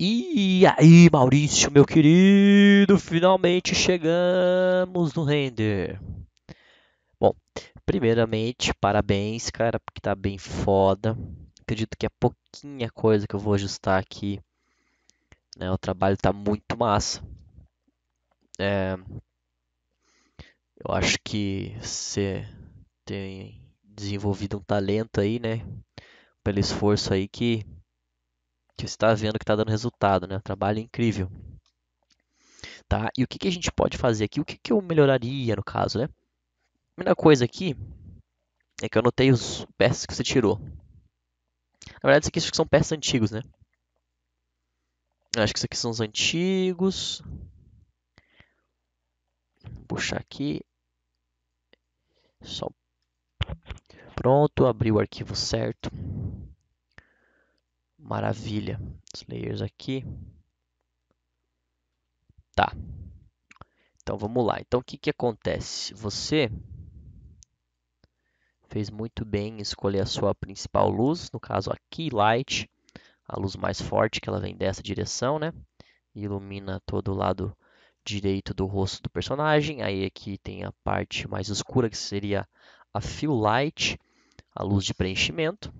E aí, Maurício, meu querido, finalmente chegamos no render. Bom, primeiramente, parabéns, cara, porque tá bem foda. Acredito que é pouquinha coisa que eu vou ajustar aqui. Né? O trabalho tá muito massa. É... Eu acho que você tem desenvolvido um talento aí, né? Pelo esforço aí que que você está vendo que está dando resultado, né? trabalho incrível. Tá? E o que, que a gente pode fazer aqui? O que, que eu melhoraria no caso, né? A primeira coisa aqui é que eu anotei os peças que você tirou. Na verdade, isso aqui são peças antigos, né? Eu acho que isso aqui são os antigos. Vou puxar aqui. Só. Pronto, abri o arquivo certo. Maravilha. Os layers aqui. Tá. Então vamos lá. Então o que, que acontece? Você fez muito bem escolher a sua principal luz, no caso aqui, light, a luz mais forte que ela vem dessa direção, né? Ilumina todo o lado direito do rosto do personagem. Aí aqui tem a parte mais escura que seria a fill light, a luz de preenchimento.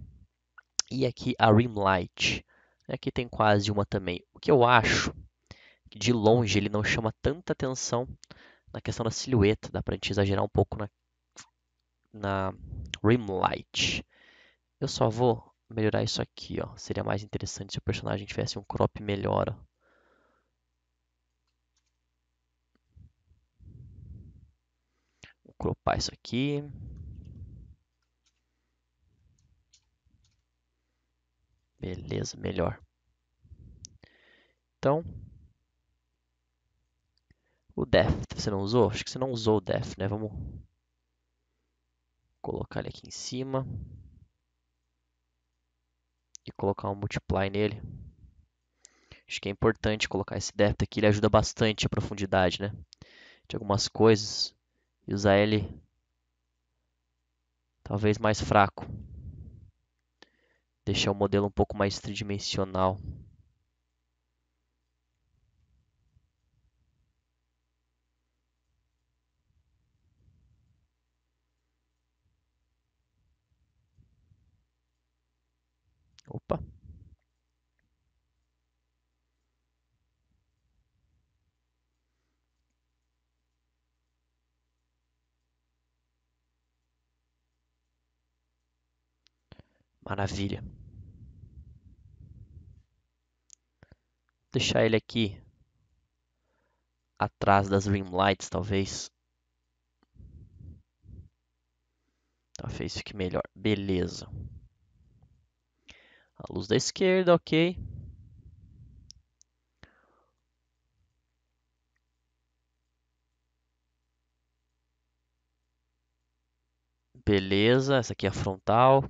E aqui a Rim Light. Aqui né, tem quase uma também. O que eu acho que de longe ele não chama tanta atenção na questão da silhueta. Dá para a gente exagerar um pouco na, na Rim Light. Eu só vou melhorar isso aqui. Ó. Seria mais interessante se o personagem tivesse um crop melhor. Ó. Vou cropar isso aqui. Beleza, melhor. Então, o def, você não usou? Acho que você não usou o def, né? Vamos colocar ele aqui em cima e colocar um multiply nele. Acho que é importante colocar esse depth aqui, ele ajuda bastante a profundidade, né? De algumas coisas e usar ele talvez mais fraco deixar o modelo um pouco mais tridimensional. Opa. Maravilha. deixar ele aqui atrás das rim lights, talvez. Talvez fique melhor. Beleza. A luz da esquerda, ok. Beleza, essa aqui é a frontal.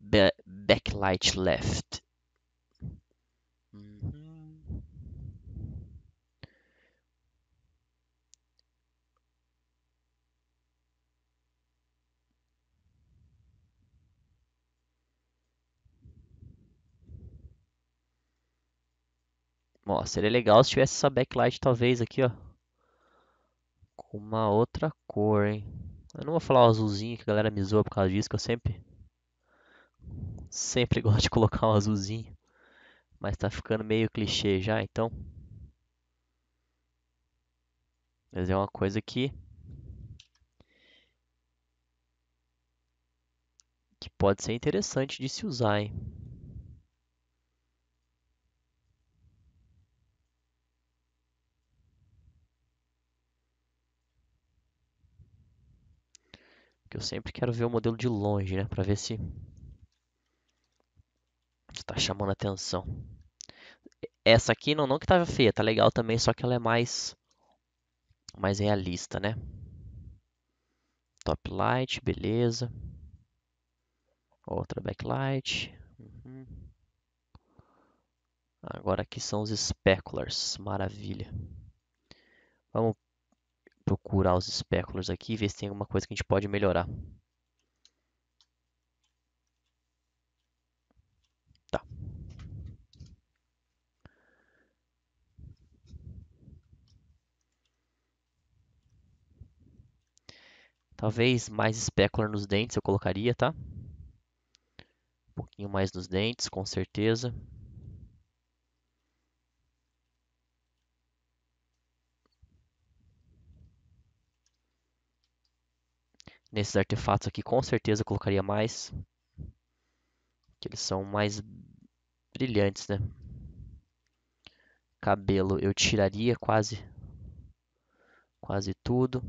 Be backlight left. Ó, seria legal se tivesse essa backlight talvez aqui, ó. Com uma outra cor, hein. Eu não vou falar o azulzinho que a galera me zoa por causa disso, que eu sempre... Sempre gosto de colocar um azulzinho. Mas tá ficando meio clichê já, então... Mas é uma coisa que... Que pode ser interessante de se usar, hein. que eu sempre quero ver o modelo de longe, né, para ver se está chamando atenção. Essa aqui não, não que estava feia, tá legal também, só que ela é mais mais realista, né? Top light, beleza. Outra backlight. Uhum. Agora aqui são os speculars, maravilha. Vamos procurar os espéculos aqui e ver se tem alguma coisa que a gente pode melhorar. Tá. Talvez mais specular nos dentes eu colocaria, tá? Um pouquinho mais nos dentes, com certeza. Nesses artefatos aqui, com certeza eu colocaria mais. Que eles são mais brilhantes, né? Cabelo eu tiraria quase quase tudo.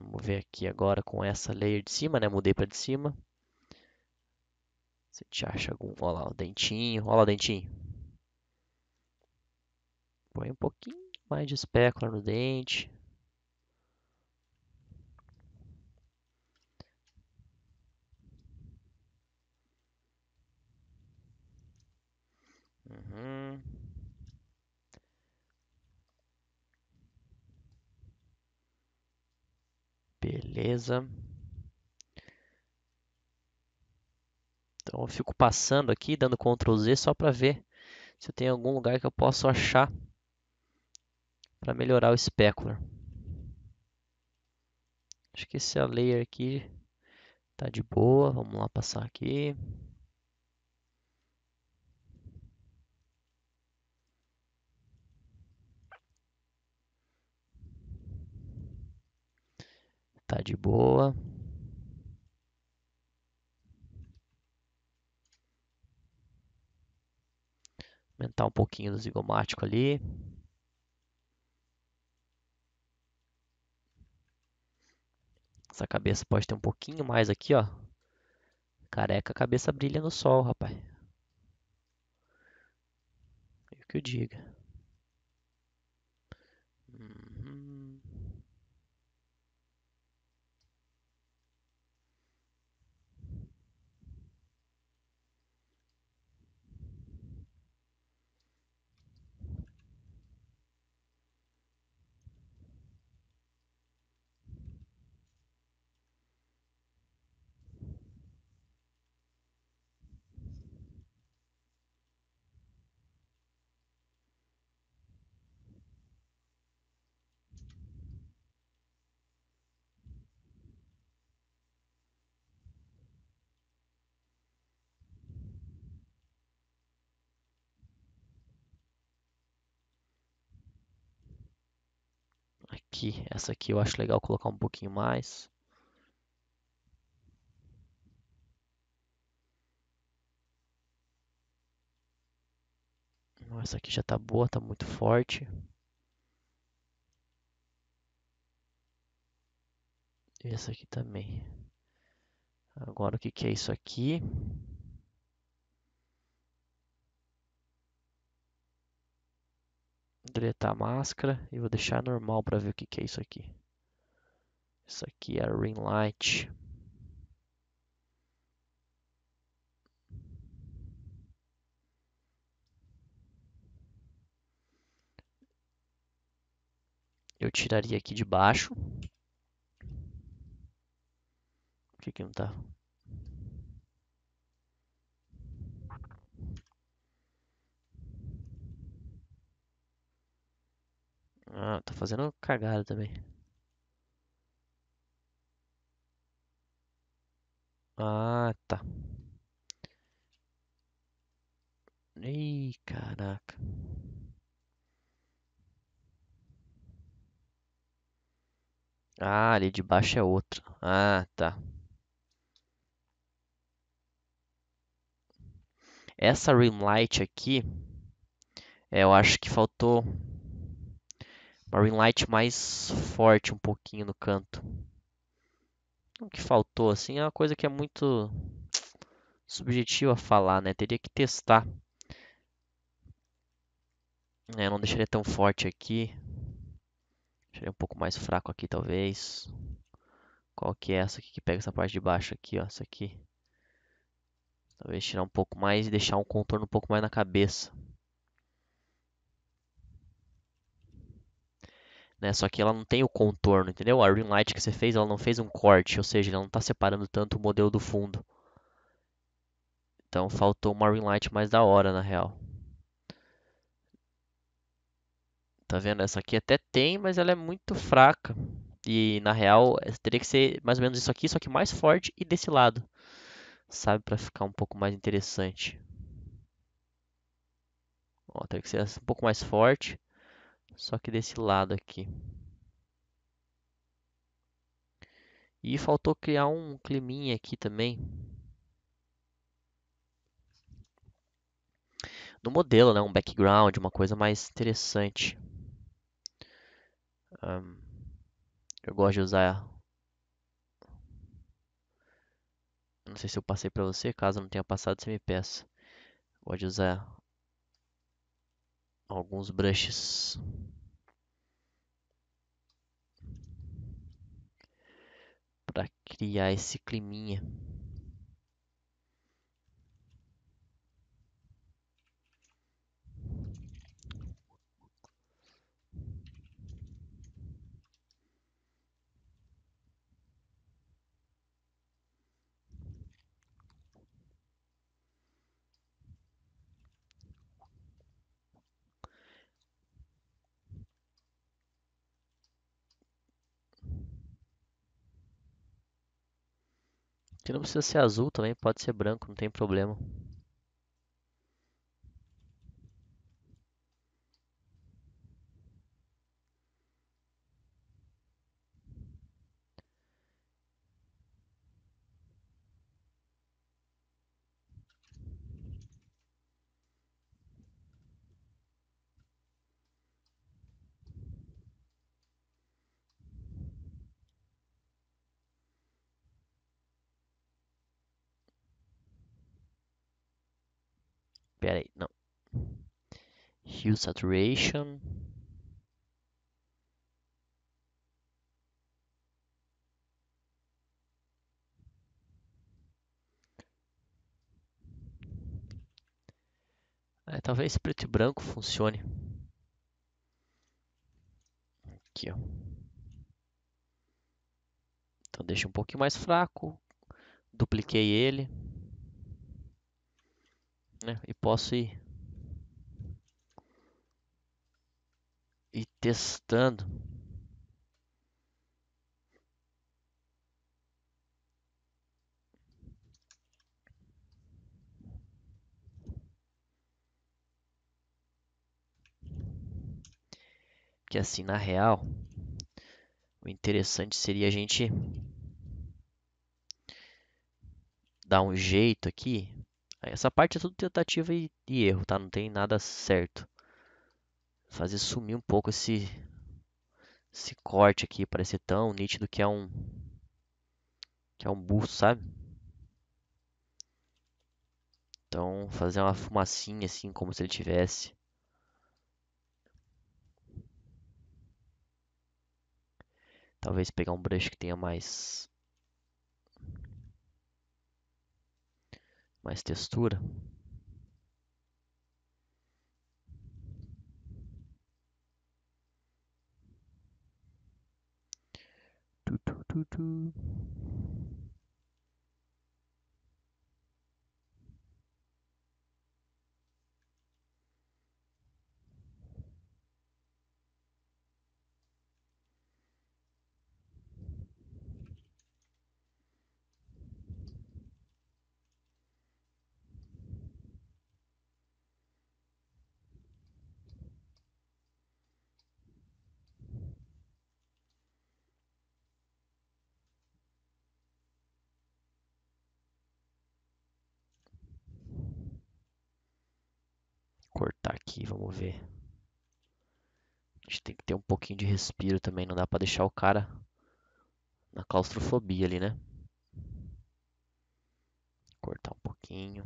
Vamos ver aqui agora com essa layer de cima, né? Mudei para de cima. Você te acha algum... Olha lá o dentinho. Olha lá o dentinho. Põe um pouquinho mais de espécula no dente. Uhum. Beleza. Então eu fico passando aqui, dando Ctrl Z só para ver se eu tenho algum lugar que eu posso achar para melhorar o specular. Acho que esse layer aqui tá de boa. Vamos lá passar aqui. Tá de boa. Aumentar um pouquinho do zigomático ali. Essa cabeça pode ter um pouquinho mais aqui, ó. Careca, a cabeça brilha no sol, rapaz. É o que eu diga. aqui. Essa aqui eu acho legal colocar um pouquinho mais. Essa aqui já tá boa, tá muito forte. E essa aqui também. Agora o que, que é isso aqui? deletar a máscara e vou deixar normal para ver o que, que é isso aqui. Isso aqui é a ring light. Eu tiraria aqui de baixo. Por que, que não tá? Ah, tô tá fazendo cagada também. Ah, tá. Ih, caraca. Ah, ali de baixo é outro. Ah, tá. Essa rim light aqui, eu acho que faltou ring Light mais forte um pouquinho no canto. O que faltou, assim, é uma coisa que é muito subjetiva falar, né? Teria que testar. É, não deixaria tão forte aqui. Deixaria um pouco mais fraco aqui, talvez. Qual que é essa aqui que pega essa parte de baixo aqui, ó? Essa aqui. Talvez tirar um pouco mais e deixar um contorno um pouco mais na cabeça. né? Só que ela não tem o contorno, entendeu? A ring light que você fez, ela não fez um corte, ou seja, ela não está separando tanto o modelo do fundo. Então faltou uma ring light mais da hora, na real. Tá vendo? Essa aqui até tem, mas ela é muito fraca. E na real, é, teria que ser mais ou menos isso aqui, só que mais forte e desse lado. Sabe? Pra ficar um pouco mais interessante. Ó, teria que ser assim, um pouco mais forte só que desse lado aqui. E faltou criar um climinha aqui também. No modelo, né? Um background, uma coisa mais interessante. Um, eu gosto de usar... Não sei se eu passei para você. Caso não tenha passado, você me peça. Pode usar alguns brushes. Para criar esse climinha. Que não precisa ser azul também, pode ser branco, não tem problema. saturation. É, talvez preto e branco funcione. Aqui, ó. Então deixa um pouquinho mais fraco, dupliquei ele né? e posso ir e testando. Que assim, na real, o interessante seria a gente dar um jeito aqui. Essa parte é tudo tentativa e, e erro, tá? Não tem nada certo fazer sumir um pouco esse, esse corte aqui, ser tão nítido que é um que é um busto, sabe? Então, fazer uma fumacinha assim, como se ele tivesse. Talvez pegar um brush que tenha mais mais textura. 투투 aqui, vamos ver. A gente tem que ter um pouquinho de respiro também, não dá pra deixar o cara na claustrofobia ali, né? Cortar um pouquinho.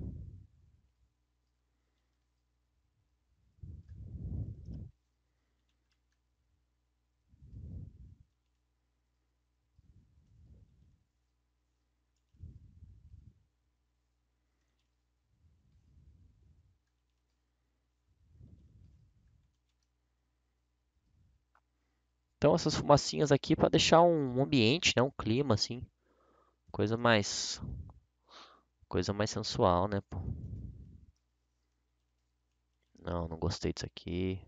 Então essas fumacinhas aqui para deixar um ambiente, né, um clima assim, coisa mais coisa mais sensual, né? Não, não gostei disso aqui.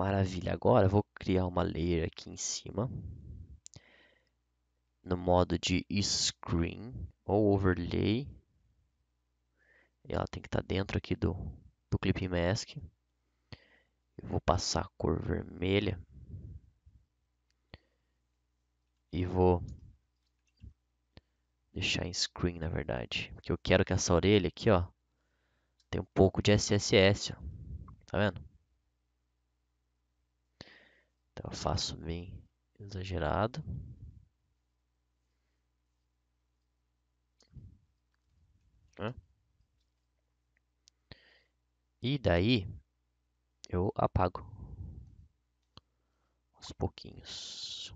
Maravilha, agora vou criar uma layer aqui em cima, no modo de screen ou overlay, ela tem que estar tá dentro aqui do, do clip mask, eu vou passar a cor vermelha e vou deixar em screen na verdade, porque eu quero que essa orelha aqui ó, tem um pouco de SSS, ó. tá vendo? Então eu faço bem exagerado. E daí eu apago aos pouquinhos.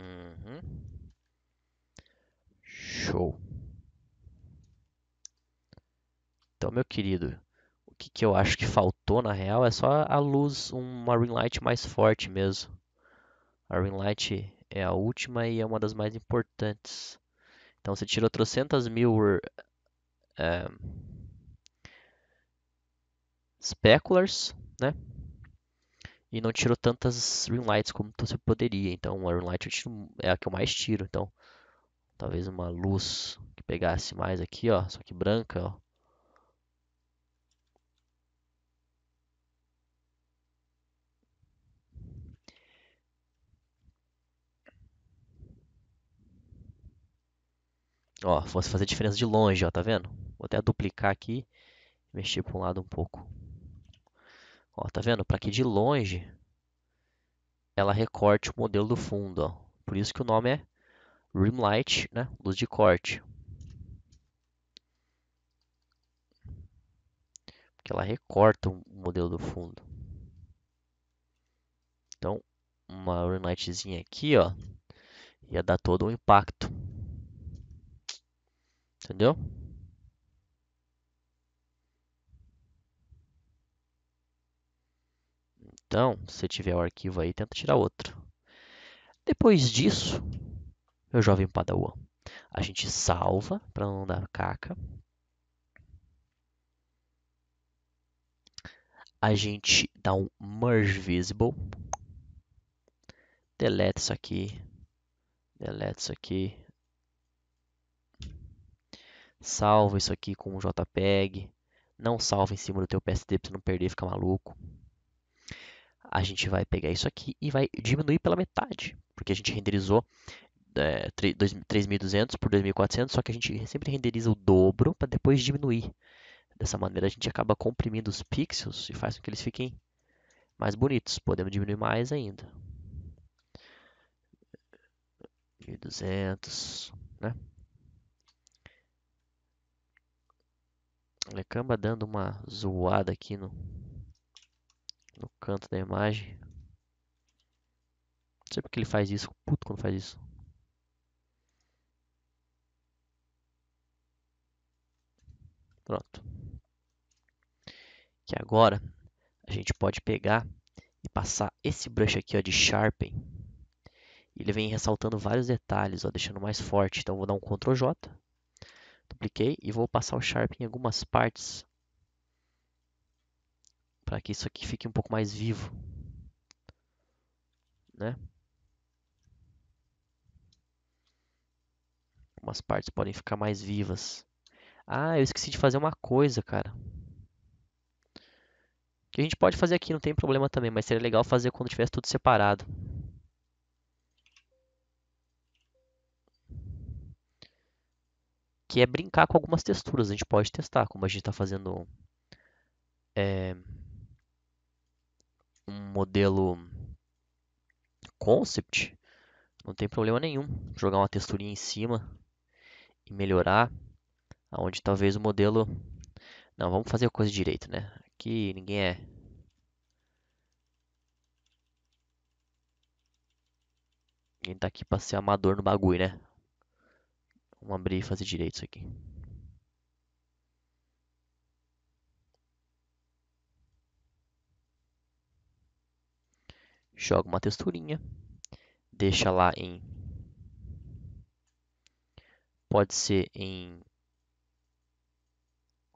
Uhum. Show. Então, meu querido, o que, que eu acho que faltou na real é só a luz, uma ring light mais forte mesmo. A ring light é a última e é uma das mais importantes. Então você tirou 300 mil é, speculars, né? e não tiro tantas lights como você poderia. Então, uma ringlight eu tiro, é a que eu mais tiro. Então, talvez uma luz que pegasse mais aqui, ó, só que branca, ó. Ó, fosse fazer diferença de longe, ó, tá vendo? Vou até duplicar aqui, mexer para um lado um pouco. Ó, tá vendo? Para que de longe ela recorte o modelo do fundo. Ó. Por isso que o nome é Rim Light, né? luz de corte. Porque ela recorta o modelo do fundo. Então, uma Rim Lightzinha aqui, ó, ia dar todo um impacto. Entendeu? Então, se tiver o arquivo aí, tenta tirar outro. Depois disso, meu jovem Padawan, a gente salva para não dar caca. A gente dá um merge visible. Delete isso aqui. Delete isso aqui. Salva isso aqui com um JPEG. Não salva em cima do teu PSD para você não perder, e ficar maluco a gente vai pegar isso aqui e vai diminuir pela metade, porque a gente renderizou é, 3.200 por 2.400, só que a gente sempre renderiza o dobro para depois diminuir. Dessa maneira a gente acaba comprimindo os pixels e faz com que eles fiquem mais bonitos. Podemos diminuir mais ainda. 1.200, né? Lecamba dando uma zoada aqui no, no canto da imagem. Não sei porque ele faz isso, puto quando faz isso. Pronto. Que agora a gente pode pegar e passar esse brush aqui ó, de Sharpen. Ele vem ressaltando vários detalhes, ó, deixando mais forte. Então vou dar um Ctrl J, dupliquei e vou passar o Sharpen em algumas partes para que isso aqui fique um pouco mais vivo, né? Algumas partes podem ficar mais vivas. Ah, eu esqueci de fazer uma coisa, cara. Que a gente pode fazer aqui, não tem problema também, mas seria legal fazer quando tivesse tudo separado. que é brincar com algumas texturas. A gente pode testar, como a gente está fazendo é, um modelo concept, não tem problema nenhum jogar uma texturinha em cima e melhorar, aonde talvez o modelo não, vamos fazer a coisa direito, né? Aqui ninguém é Ninguém tá aqui pra ser amador no bagulho, né? Vamos abrir e fazer direito isso aqui. joga uma texturinha, deixa lá em pode ser em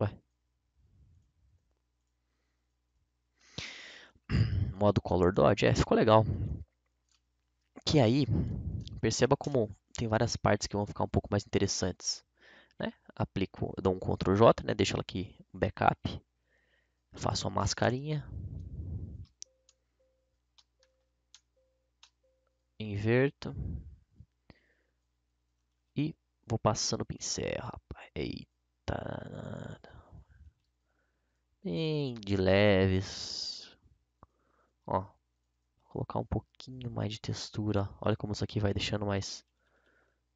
Ué. modo color dodge, é, ficou legal. Que aí perceba como tem várias partes que vão ficar um pouco mais interessantes, né? Aplico, dou um Ctrl J, né? Deixo ela aqui backup, faço uma mascarinha, inverto e vou passando o pincel, rapaz. Eita, bem de leves. Ó, colocar um pouquinho mais de textura. Olha como isso aqui vai deixando mais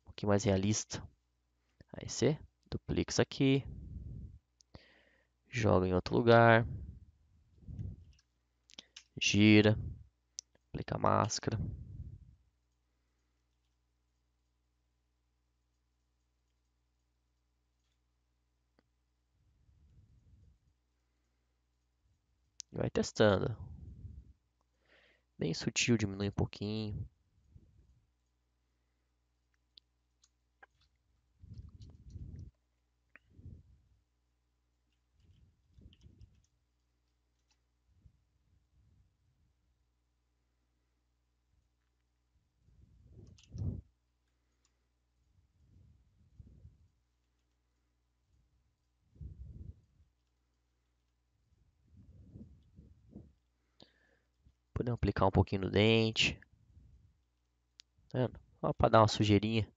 um pouquinho mais realista. Aí você duplica isso aqui, joga em outro lugar, gira, aplica a máscara. Vai testando. Bem sutil, diminui um pouquinho. Podemos aplicar um pouquinho no dente. Tá para dar uma sujeirinha.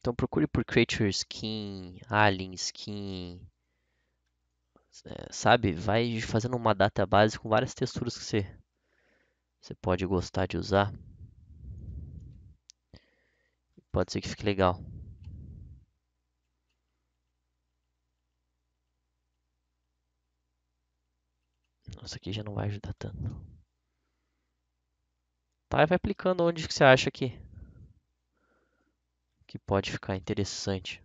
Então procure por Creature Skin, Alien Skin, é, sabe? Vai fazendo uma database com várias texturas que você, você pode gostar de usar. Pode ser que fique legal. Nossa, aqui já não vai ajudar tanto. Tá, e vai aplicando onde que você acha que, que pode ficar interessante.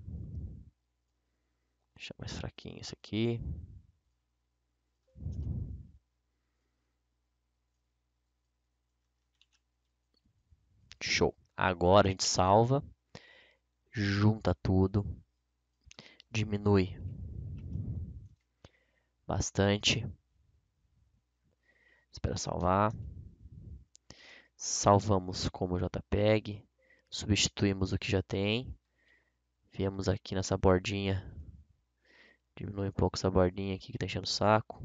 Deixa mais fraquinho isso aqui. Show. Agora a gente salva, junta tudo, diminui bastante. Espera salvar. Salvamos como JPEG, substituímos o que já tem. Viemos aqui nessa bordinha, diminui um pouco essa bordinha aqui que está enchendo o saco.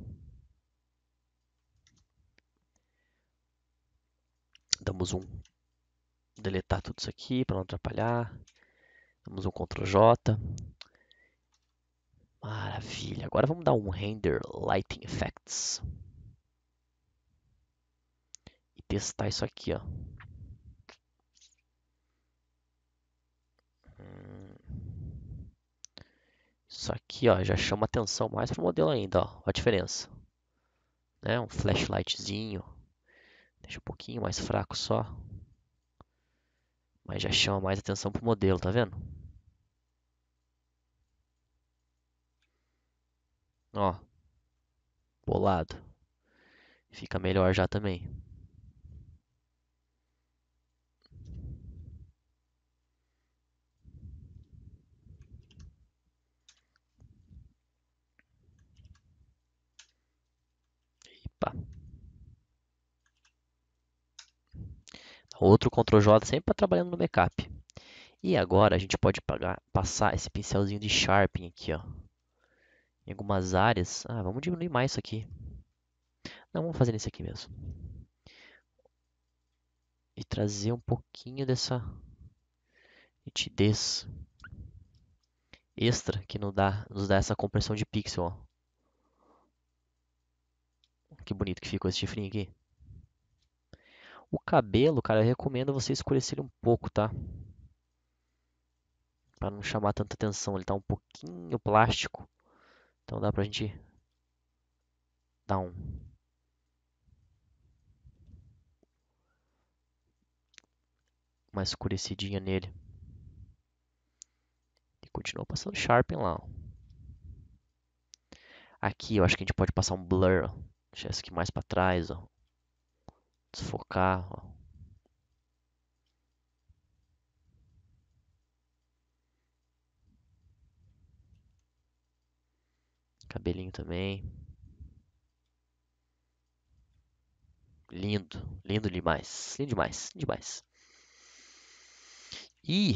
damos um deletar tudo isso aqui para não atrapalhar. Damos um Ctrl J. Maravilha. Agora vamos dar um render lighting effects. E testar isso aqui, ó. Isso aqui, ó, já chama atenção mais pro modelo ainda, ó. a diferença. Né? Um flashlightzinho. Deixa um pouquinho mais fraco só. Mas já chama mais atenção pro modelo, tá vendo? Ó. Bolado. Fica melhor já também. Epa. Outro Ctrl J sempre tá trabalhando no backup. E agora a gente pode pagar, passar esse pincelzinho de sharpening aqui, ó. Em algumas áreas. Ah, vamos diminuir mais isso aqui. Não, vamos fazer nesse aqui mesmo. E trazer um pouquinho dessa nitidez extra que nos dá, nos dá essa compressão de pixel, ó. Que bonito que ficou esse chifrinho aqui. O cabelo, cara, eu recomendo você escurecer ele um pouco, tá? Para não chamar tanta atenção, ele tá um pouquinho plástico. Então dá pra gente dar um uma escurecidinha nele. E continua passando Sharpen lá. Ó. Aqui eu acho que a gente pode passar um blur. Deixar isso aqui mais para trás, ó desfocar. Cabelinho também. Lindo, lindo demais, lindo demais, lindo demais. E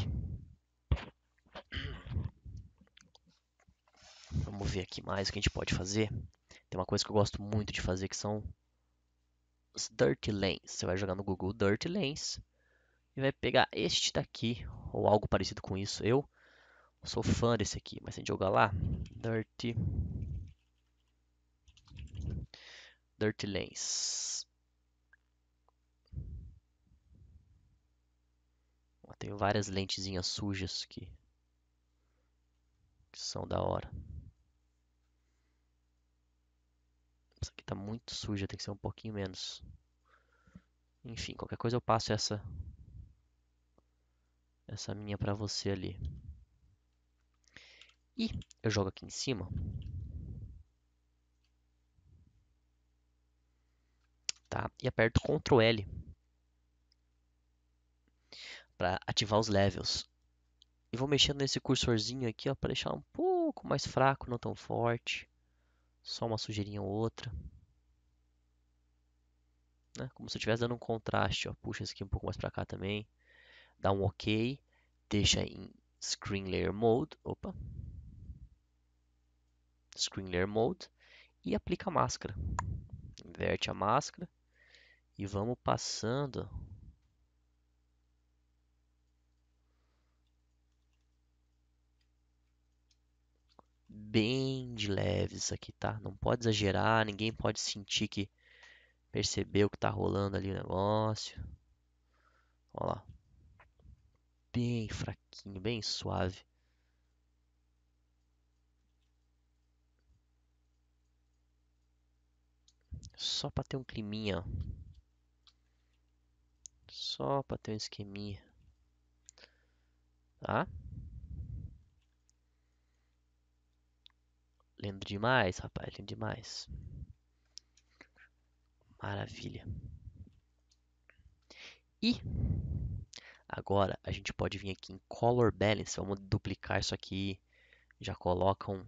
vamos ver aqui mais o que a gente pode fazer. Tem uma coisa que eu gosto muito de fazer que são os Dirty Lanes. Você vai jogar no Google Dirty Lanes e vai pegar este daqui, ou algo parecido com isso. Eu sou fã desse aqui, mas se a gente jogar lá, Dirty, Dirty Lanes. Tem várias lentezinhas sujas aqui, que são da hora. tá muito suja, tem que ser um pouquinho menos. Enfim, qualquer coisa eu passo essa essa minha para você ali. E eu jogo aqui em cima. Tá? E aperto Ctrl L para ativar os levels. E vou mexendo nesse cursorzinho aqui, ó, para deixar um pouco mais fraco, não tão forte. Só uma sujeirinha ou outra né? Como se eu estivesse dando um contraste, ó. Puxa esse aqui um pouco mais para cá também. Dá um OK. Deixa em Screen Layer Mode. Opa. Screen Layer Mode. E aplica a máscara. Inverte a máscara. E vamos passando. Bem de leves aqui, tá? Não pode exagerar, ninguém pode sentir que perceber o que tá rolando ali o negócio. Olha lá. Bem fraquinho, bem suave. Só pra ter um climinha, ó. Só pra ter um esqueminha. Tá? Lendo demais, rapaz, lendo demais. Maravilha. E agora a gente pode vir aqui em Color Balance. Vamos duplicar isso aqui. Já coloca um,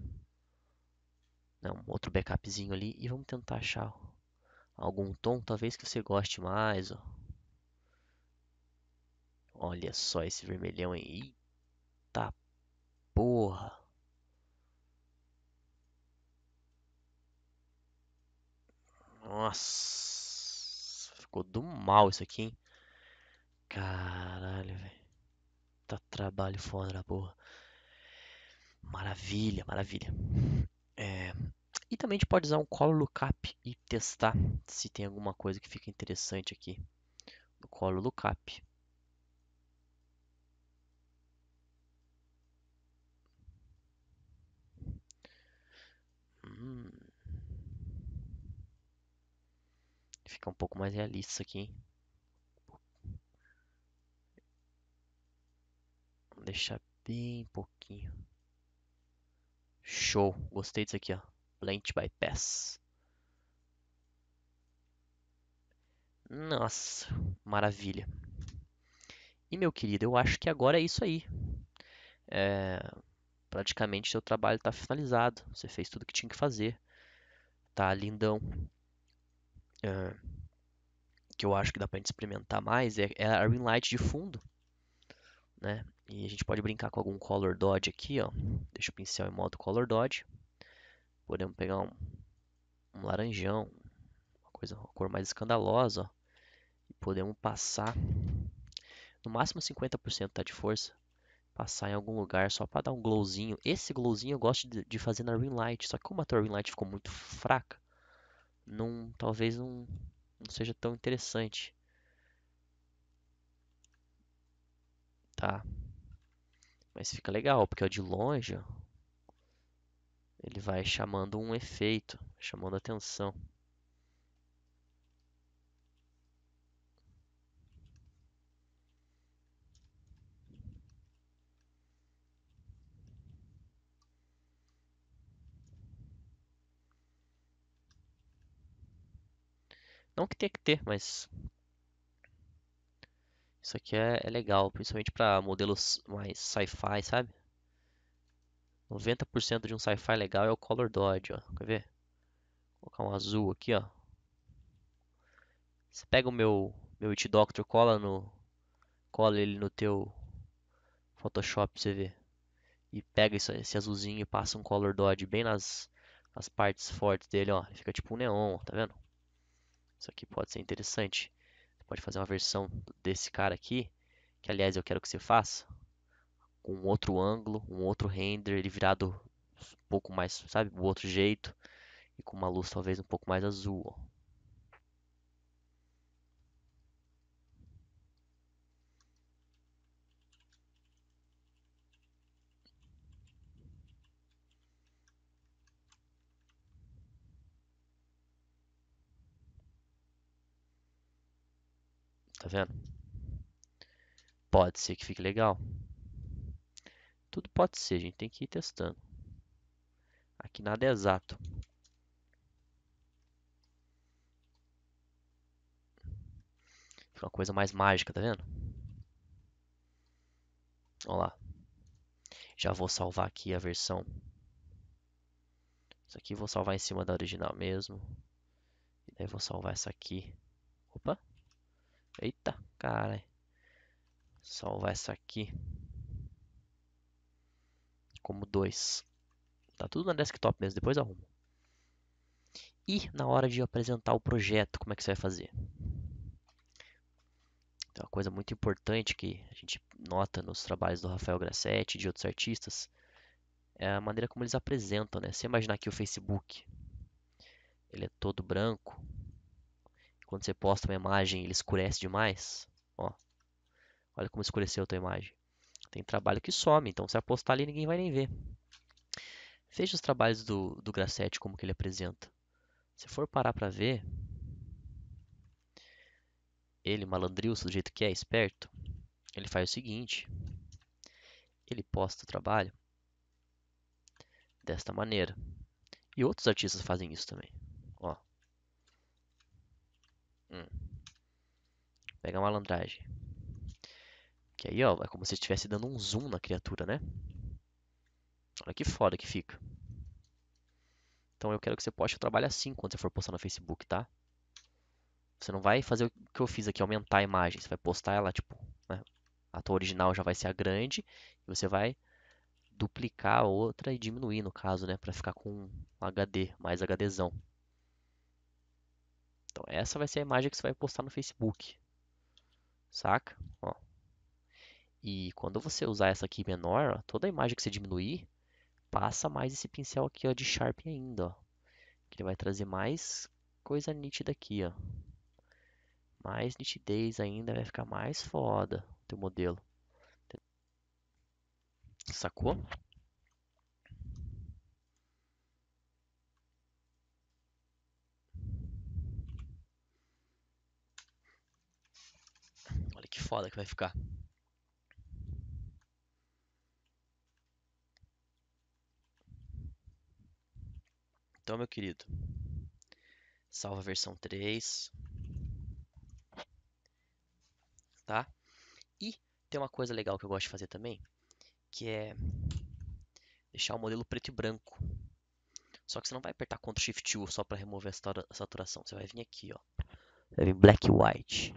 não, né, outro backupzinho ali. E vamos tentar achar algum tom, talvez que você goste mais. Ó. Olha só esse vermelhão aí. Eita porra. Nossa. Ficou do mal isso aqui, hein? Caralho, velho. Tá trabalho foda na porra. Maravilha, maravilha. É... E também a gente pode usar um colo lookup e testar se tem alguma coisa que fica interessante aqui. No colo lookup. ficar um pouco mais realista isso aqui. Vou deixar bem pouquinho. Show. Gostei disso aqui, ó. Plant bypass. Nossa, maravilha. E meu querido, eu acho que agora é isso aí. É, praticamente seu trabalho está finalizado. Você fez tudo o que tinha que fazer. Tá lindão uh, que eu acho que dá pra gente experimentar mais é, é a ring light de fundo, né? E a gente pode brincar com algum color dodge aqui, ó. Deixa o pincel em modo color dodge. Podemos pegar um, um laranjão, uma coisa, uma cor mais escandalosa, ó. E podemos passar no máximo 50% tá de força. Passar em algum lugar só para dar um glowzinho. Esse glowzinho eu gosto de, de fazer na ring light, só que como a tua ring light ficou muito fraca, não, talvez não, não seja tão interessante. Tá. Mas fica legal, porque é de longe ele vai chamando um efeito, chamando atenção. Não que tenha que ter, mas isso aqui é, é legal, principalmente para modelos mais sci-fi, sabe? 90% de um sci-fi legal é o Color Dodge, ó. Quer ver? Vou colocar um azul aqui, ó. Você pega o meu meu It Doctor, cola no cola ele no teu Photoshop pra você ver. E pega esse, esse azulzinho e passa um Color Dodge bem nas, nas partes fortes dele, ó. fica tipo um neon, tá vendo? Isso aqui pode ser interessante. Você pode fazer uma versão desse cara aqui, que aliás eu quero que você faça, com um outro ângulo, um outro render, ele virado um pouco mais, sabe, do outro jeito, e com uma luz talvez um pouco mais azul. Ó. Tá vendo? Pode ser que fique legal. Tudo pode ser, a gente tem que ir testando. Aqui nada é exato. Fica uma coisa mais mágica, tá vendo? Olha lá. Já vou salvar aqui a versão. Isso aqui vou salvar em cima da original mesmo. E daí vou salvar essa aqui. Opa! Eita, cara! Salvar essa aqui. Como dois. Tá tudo na desktop mesmo, depois arrumo. E na hora de apresentar o projeto, como é que você vai fazer? Então, uma coisa muito importante que a gente nota nos trabalhos do Rafael Grassetti e de outros artistas é a maneira como eles apresentam, né? Você imaginar que o Facebook, ele é todo branco, quando você posta uma imagem, ele escurece demais. Ó, olha como escureceu a tua imagem. Tem trabalho que some, então se apostar ali ninguém vai nem ver. Veja os trabalhos do, do Grassetti, como que ele apresenta. Se for parar para ver, ele, malandrilso, do jeito que é, esperto, ele faz o seguinte. Ele posta o trabalho desta maneira. E outros artistas fazem isso também. Pega a malandragem. Que aí, ó, é como se estivesse dando um zoom na criatura, né? Olha que foda que fica. Então eu quero que você poste o trabalho assim quando você for postar no Facebook, tá? Você não vai fazer o que eu fiz aqui, aumentar a imagem. Você vai postar ela, tipo, né? a tua original já vai ser a grande. E você vai duplicar a outra e diminuir, no caso, né? Pra ficar com HD, mais HDzão. Então essa vai ser a imagem que você vai postar no Facebook saca? Ó. E quando você usar essa aqui menor, ó, toda a imagem que você diminuir, passa mais esse pincel aqui ó, de Sharp ainda, ó, que ele vai trazer mais coisa nítida aqui, ó. Mais nitidez ainda, vai ficar mais foda o teu modelo. Sacou? foda que vai ficar. Então, meu querido, salva a versão 3. Tá? E tem uma coisa legal que eu gosto de fazer também, que é deixar o modelo preto e branco. Só que você não vai apertar Ctrl Shift U só para remover a saturação. Você vai vir aqui, ó. Vai vir Black White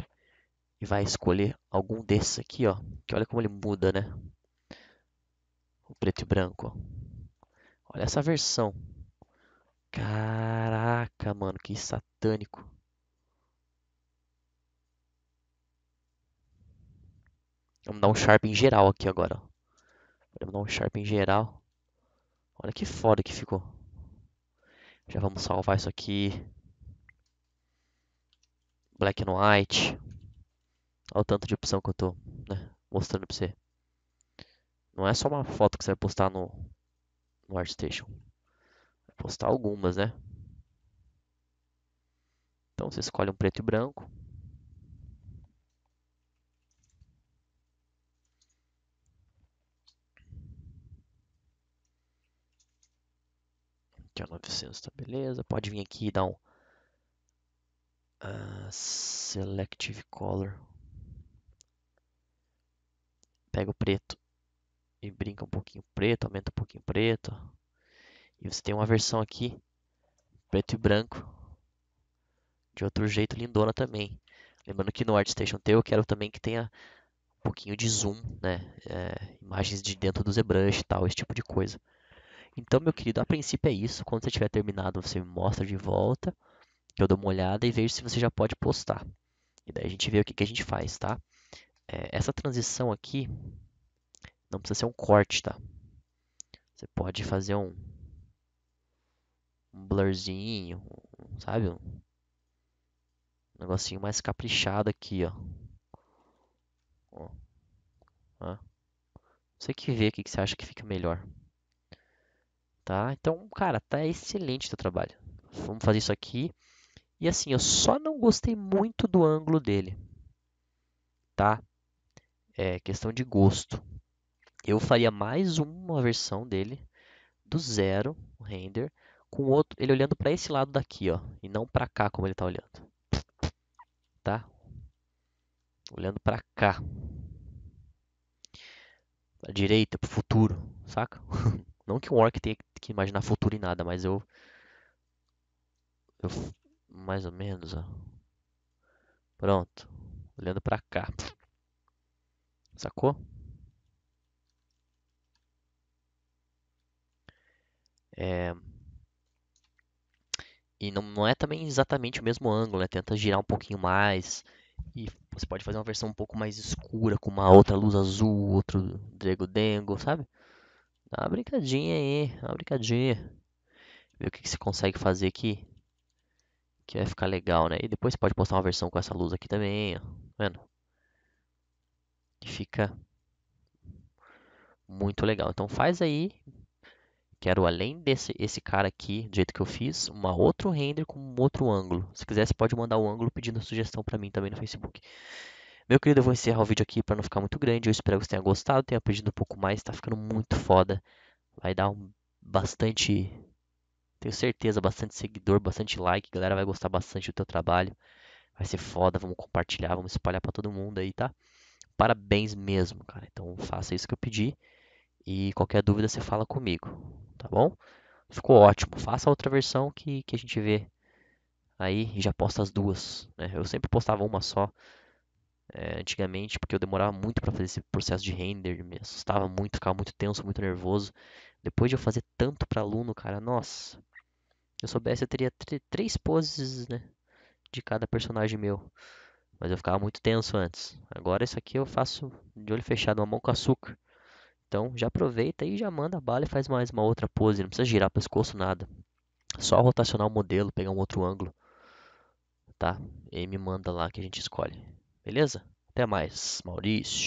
vai escolher algum desses aqui, ó. Que olha como ele muda, né? O preto e branco, Olha essa versão. Caraca, mano, que satânico. Vamos dar um sharp em geral aqui agora. Vamos dar um sharp em geral. Olha que foda que ficou. Já vamos salvar isso aqui. Black and white. Olha o tanto de opção que eu tô né, mostrando pra você. Não é só uma foto que você vai postar no, no ArtStation. Vai postar algumas, né? Então você escolhe um preto e branco. Aqui é 900, tá beleza. Pode vir aqui e dar um uh, Selective Color pega o preto e brinca um pouquinho preto, aumenta um pouquinho preto. E você tem uma versão aqui, preto e branco, de outro jeito lindona também. Lembrando que no ArtStation T eu quero também que tenha um pouquinho de zoom, né? É, imagens de dentro do ZBrush e tal, esse tipo de coisa. Então, meu querido, a princípio é isso. Quando você tiver terminado, você me mostra de volta, que eu dou uma olhada e vejo se você já pode postar. E daí a gente vê o que, que a gente faz, tá? é, essa transição aqui não precisa ser um corte, tá? Você pode fazer um, um blurzinho, sabe? Um negocinho mais caprichado aqui, ó. ó. Você que vê o que você acha que fica melhor. Tá? Então, cara, tá excelente o trabalho. Vamos fazer isso aqui. E assim, eu só não gostei muito do ângulo dele. Tá? é questão de gosto. Eu faria mais uma versão dele do zero, o render, com outro, ele olhando para esse lado daqui, ó, e não para cá como ele está olhando. Tá? Olhando para cá. Pra direita, para o futuro, saca? Não que um orc tenha que imaginar futuro e nada, mas eu eu mais ou menos, ó. Pronto. Olhando para cá. Sacou? É... E não, não é também exatamente o mesmo ângulo, né? Tenta girar um pouquinho mais. E você pode fazer uma versão um pouco mais escura, com uma outra luz azul, outro drego-dengo, sabe? Dá uma brincadinha aí, dá uma brincadinha. Ver o que, que você consegue fazer aqui. Que vai ficar legal, né? E depois você pode postar uma versão com essa luz aqui também, ó. Tá vendo? fica muito legal. Então faz aí, quero além desse esse cara aqui, do jeito que eu fiz, uma outro render com um outro ângulo. Se quiser, você pode mandar o um ângulo pedindo sugestão para mim também no Facebook. Meu querido, eu vou encerrar o vídeo aqui para não ficar muito grande. Eu espero que você tenha gostado, tenha aprendido um pouco mais. Está ficando muito foda. Vai dar um, bastante, tenho certeza, bastante seguidor, bastante like. A galera vai gostar bastante do teu trabalho. Vai ser foda, vamos compartilhar, vamos espalhar para todo mundo aí, tá? parabéns mesmo, cara. Então faça isso que eu pedi e qualquer dúvida você fala comigo, tá bom? Ficou ótimo. Faça outra versão que, que a gente vê aí e já posta as duas. Né? Eu sempre postava uma só é, antigamente porque eu demorava muito para fazer esse processo de render, me assustava muito, ficava muito tenso, muito nervoso. Depois de eu fazer tanto para aluno, cara, nossa. Se eu soubesse, eu teria três poses né, de cada personagem meu. Mas eu ficava muito tenso antes. Agora isso aqui eu faço de olho fechado, uma mão com açúcar. Então já aproveita e já manda a bala e faz mais uma outra pose. Não precisa girar o pescoço, nada. Só rotacionar o modelo, pegar um outro ângulo. Tá? E me manda lá que a gente escolhe. Beleza? Até mais, Maurício.